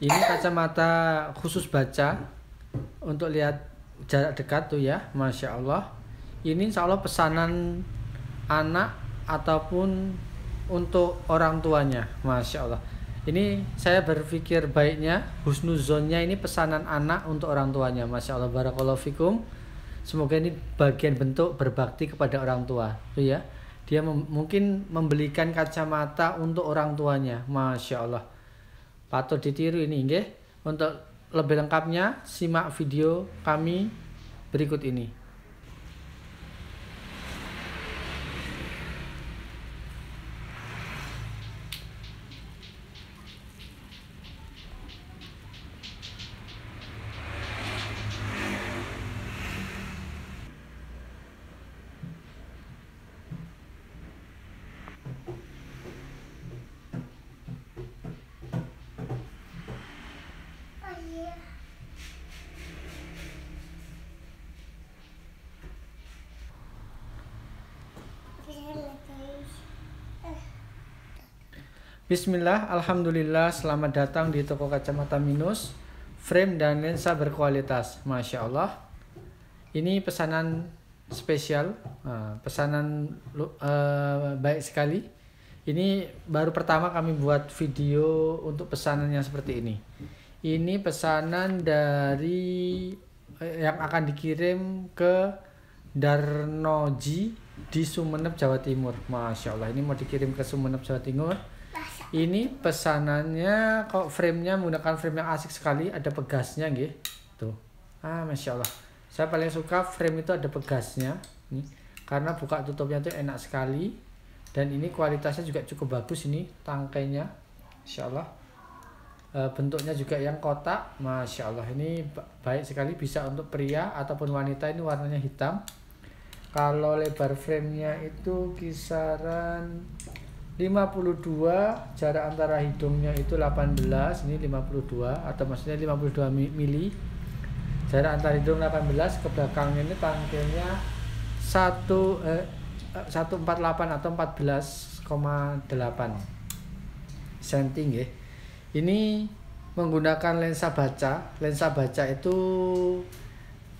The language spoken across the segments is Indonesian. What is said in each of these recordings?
Ini kacamata khusus baca untuk lihat jarak dekat tuh ya, masya Allah. Ini insya Allah pesanan anak ataupun untuk orang tuanya, masya Allah. Ini saya berpikir baiknya husnuzonnya ini pesanan anak untuk orang tuanya, masya Allah. Barakallahu fikum. Semoga ini bagian bentuk berbakti kepada orang tua, tuh ya dia mem mungkin membelikan kacamata untuk orang tuanya, masya Allah patut ditiru ini nggih. Untuk lebih lengkapnya simak video kami berikut ini. Bismillah, Alhamdulillah, selamat datang di toko kacamata minus, frame dan lensa berkualitas. Masya Allah. Ini pesanan spesial, eh, pesanan eh, baik sekali. Ini baru pertama kami buat video untuk pesanan yang seperti ini. Ini pesanan dari eh, yang akan dikirim ke Darnoji di Sumeneb, Jawa Timur. Masya Allah, ini mau dikirim ke Sumeneb, Jawa Timur ini pesanannya kok framenya menggunakan frame yang asik sekali, ada pegasnya gitu. Tuh. Ah, masya Allah. Saya paling suka frame itu ada pegasnya. Nih, karena buka tutupnya tuh enak sekali. Dan ini kualitasnya juga cukup bagus ini tangkainya, masya Allah. E, bentuknya juga yang kotak, masya Allah. Ini baik sekali bisa untuk pria ataupun wanita. Ini warnanya hitam. Kalau lebar framenya itu kisaran 52 jarak antara hidungnya itu 18 ini 52 atau maksudnya 52 mili jarak antara hidung 18 ke belakang ini tangkilnya 1 eh, 148 atau 14,8 cm ya. Ini menggunakan lensa baca. Lensa baca itu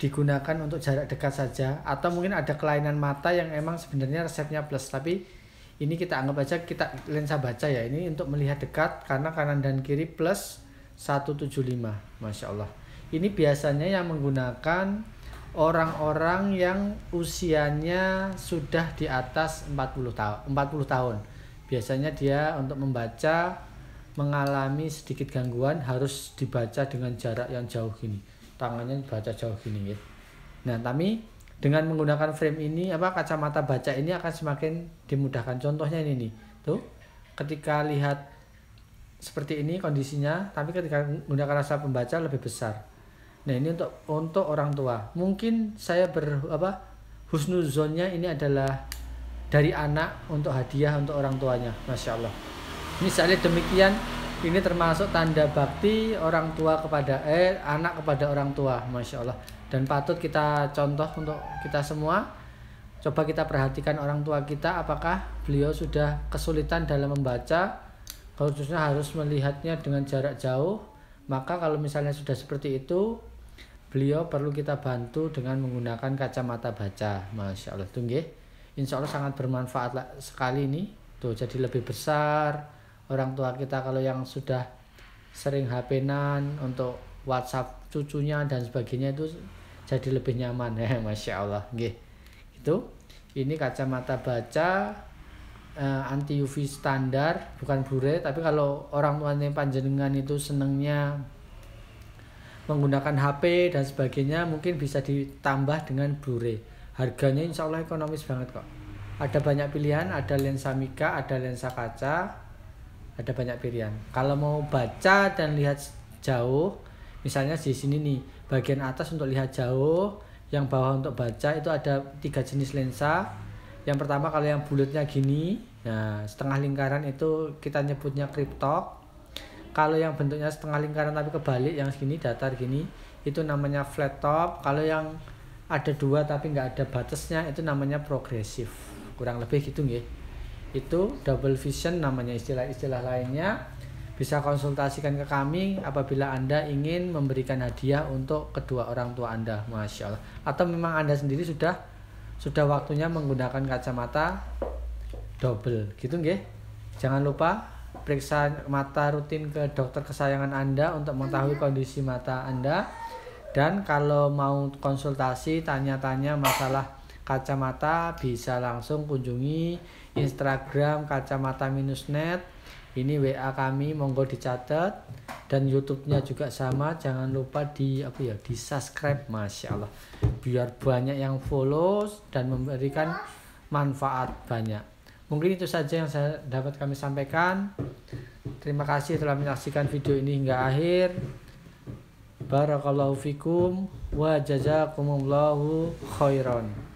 digunakan untuk jarak dekat saja atau mungkin ada kelainan mata yang emang sebenarnya resepnya plus tapi ini kita anggap aja kita lensa baca ya ini untuk melihat dekat karena kanan dan kiri plus 175 Masya Allah ini biasanya yang menggunakan orang-orang yang usianya sudah di atas 40 tahun 40 tahun biasanya dia untuk membaca mengalami sedikit gangguan harus dibaca dengan jarak yang jauh gini tangannya dibaca jauh gini ya nah tapi dengan menggunakan frame ini apa kacamata baca ini akan semakin dimudahkan contohnya ini nih tuh ketika lihat seperti ini kondisinya tapi ketika menggunakan rasa pembaca lebih besar nah ini untuk untuk orang tua mungkin saya ber apa husnuzonnya ini adalah dari anak untuk hadiah untuk orang tuanya masya Allah misalnya demikian ini termasuk tanda bakti orang tua kepada eh anak kepada orang tua masya Allah dan patut kita contoh untuk kita semua. Coba kita perhatikan orang tua kita apakah beliau sudah kesulitan dalam membaca, khususnya harus melihatnya dengan jarak jauh. Maka kalau misalnya sudah seperti itu, beliau perlu kita bantu dengan menggunakan kacamata baca. Masya Allah, ya. Insya Allah sangat bermanfaat sekali ini. Tuh jadi lebih besar. Orang tua kita kalau yang sudah sering HP-nan untuk WhatsApp cucunya dan sebagainya itu jadi lebih nyaman ya masya Allah gitu itu ini kacamata baca uh, anti UV standar bukan bure tapi kalau orang tuanya panjenengan itu senengnya menggunakan HP dan sebagainya mungkin bisa ditambah dengan bure harganya insya Allah ekonomis banget kok ada banyak pilihan ada lensa mika ada lensa kaca ada banyak pilihan kalau mau baca dan lihat jauh misalnya di sini nih bagian atas untuk lihat jauh yang bawah untuk baca itu ada tiga jenis lensa yang pertama kalau yang bulatnya gini nah setengah lingkaran itu kita nyebutnya kriptok kalau yang bentuknya setengah lingkaran tapi kebalik yang segini datar gini itu namanya flat top kalau yang ada dua tapi nggak ada batasnya itu namanya progresif kurang lebih gitu nggih itu double vision namanya istilah-istilah lainnya bisa konsultasikan ke kami apabila Anda ingin memberikan hadiah untuk kedua orang tua Anda, Masya Allah. Atau memang Anda sendiri sudah sudah waktunya menggunakan kacamata double, gitu nggih. Jangan lupa periksa mata rutin ke dokter kesayangan Anda untuk mengetahui iya. kondisi mata Anda. Dan kalau mau konsultasi, tanya-tanya masalah kacamata bisa langsung kunjungi Instagram kacamata minus net ini WA kami monggo dicatat dan YouTube-nya juga sama jangan lupa di apa ya di subscribe masya Allah biar banyak yang follow dan memberikan manfaat banyak mungkin itu saja yang saya dapat kami sampaikan terima kasih telah menyaksikan video ini hingga akhir barakallahu fikum wa jazakumullahu khairan